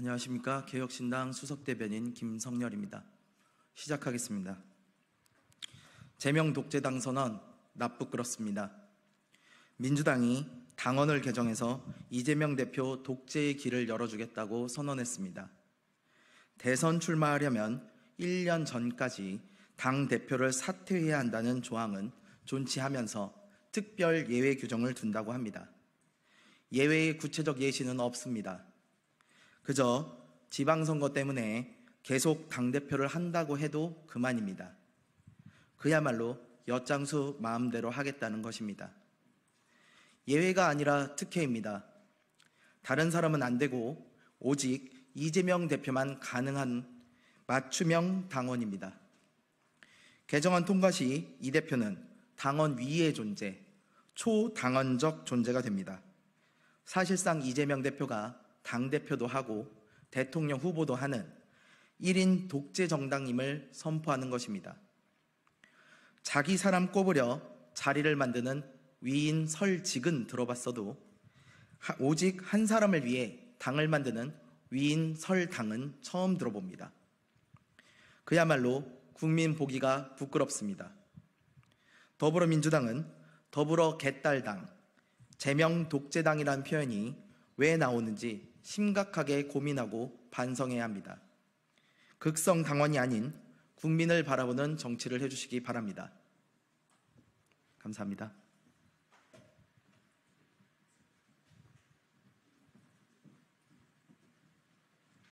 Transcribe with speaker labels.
Speaker 1: 안녕하십니까. 개혁신당 수석대변인 김성렬입니다. 시작하겠습니다. 제명 독재당 선은 나쁘끌었습니다. 민주당이 당원을 개정해서 이재명 대표 독재의 길을 열어주겠다고 선언했습니다. 대선 출마하려면 1년 전까지 당 대표를 사퇴해야 한다는 조항은 존치하면서 특별 예외 규정을 둔다고 합니다. 예외의 구체적 예시는 없습니다. 그저 지방선거 때문에 계속 당대표를 한다고 해도 그만입니다. 그야말로 엿장수 마음대로 하겠다는 것입니다. 예외가 아니라 특혜입니다. 다른 사람은 안 되고 오직 이재명 대표만 가능한 맞춤형 당원입니다. 개정안 통과 시 이 대표는 당원 위의 존재, 초당원적 존재가 됩니다. 사실상 이재명 대표가 당대표도 하고 대통령 후보도 하는 1인 독재 정당임을 선포하는 것입니다. 자기 사람 꼽으려 자리를 만드는 위인 설직은 들어봤어도 오직 한 사람을 위해 당을 만드는 위인 설당은 처음 들어봅니다. 그야말로 국민 보기가 부끄럽습니다. 더불어민주당은 더불어 개딸당, 제명 독재당이란 표현이 왜 나오는지 심각하게 고민하고 반성해야 합니다. 극성 당원이 아닌 국민을 바라보는 정치를 해주시기 바랍니다. 감사합니다.